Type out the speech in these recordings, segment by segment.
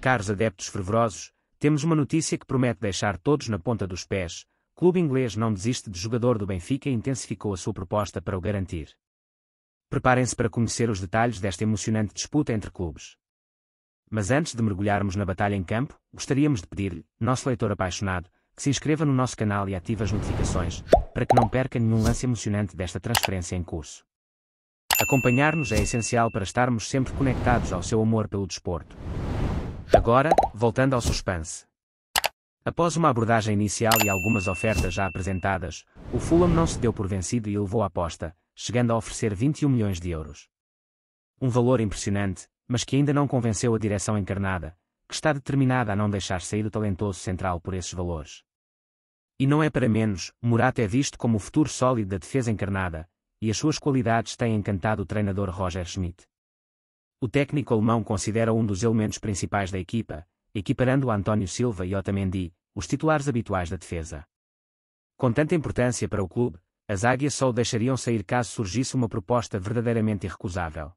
Caros adeptos fervorosos, temos uma notícia que promete deixar todos na ponta dos pés. Clube inglês não desiste de jogador do Benfica e intensificou a sua proposta para o garantir. Preparem-se para conhecer os detalhes desta emocionante disputa entre clubes. Mas antes de mergulharmos na batalha em campo, gostaríamos de pedir-lhe, nosso leitor apaixonado, que se inscreva no nosso canal e ative as notificações, para que não perca nenhum lance emocionante desta transferência em curso. Acompanhar-nos é essencial para estarmos sempre conectados ao seu amor pelo desporto. Agora, voltando ao suspense. Após uma abordagem inicial e algumas ofertas já apresentadas, o Fulham não se deu por vencido e levou a aposta, chegando a oferecer 21 milhões de euros. Um valor impressionante, mas que ainda não convenceu a direção encarnada, que está determinada a não deixar sair o talentoso central por esses valores. E não é para menos, Murata é visto como o futuro sólido da defesa encarnada, e as suas qualidades têm encantado o treinador Roger Schmidt. O técnico alemão considera um dos elementos principais da equipa, equiparando António Silva e Otamendi, os titulares habituais da defesa. Com tanta importância para o clube, as águias só o deixariam sair caso surgisse uma proposta verdadeiramente irrecusável.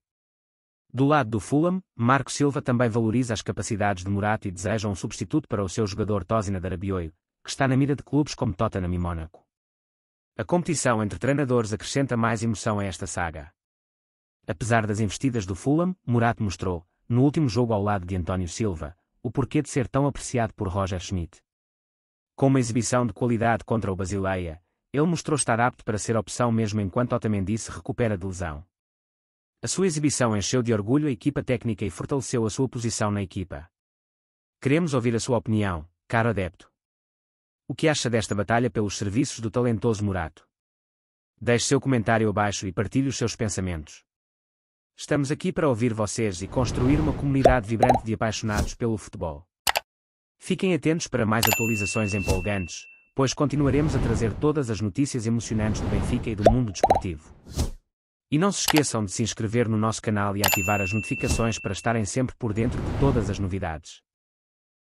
Do lado do Fulham, Marco Silva também valoriza as capacidades de Murata e deseja um substituto para o seu jogador Tosina Darabioio, que está na mira de clubes como Tottenham e Mónaco. A competição entre treinadores acrescenta mais emoção a esta saga. Apesar das investidas do Fulham, Murat mostrou, no último jogo ao lado de António Silva, o porquê de ser tão apreciado por Roger Schmidt. Com uma exibição de qualidade contra o Basileia, ele mostrou estar apto para ser opção mesmo enquanto Otamendi se recupera de lesão. A sua exibição encheu de orgulho a equipa técnica e fortaleceu a sua posição na equipa. Queremos ouvir a sua opinião, caro adepto. O que acha desta batalha pelos serviços do talentoso Murato? Deixe seu comentário abaixo e partilhe os seus pensamentos. Estamos aqui para ouvir vocês e construir uma comunidade vibrante de apaixonados pelo futebol. Fiquem atentos para mais atualizações empolgantes, pois continuaremos a trazer todas as notícias emocionantes do Benfica e do mundo desportivo. E não se esqueçam de se inscrever no nosso canal e ativar as notificações para estarem sempre por dentro de todas as novidades.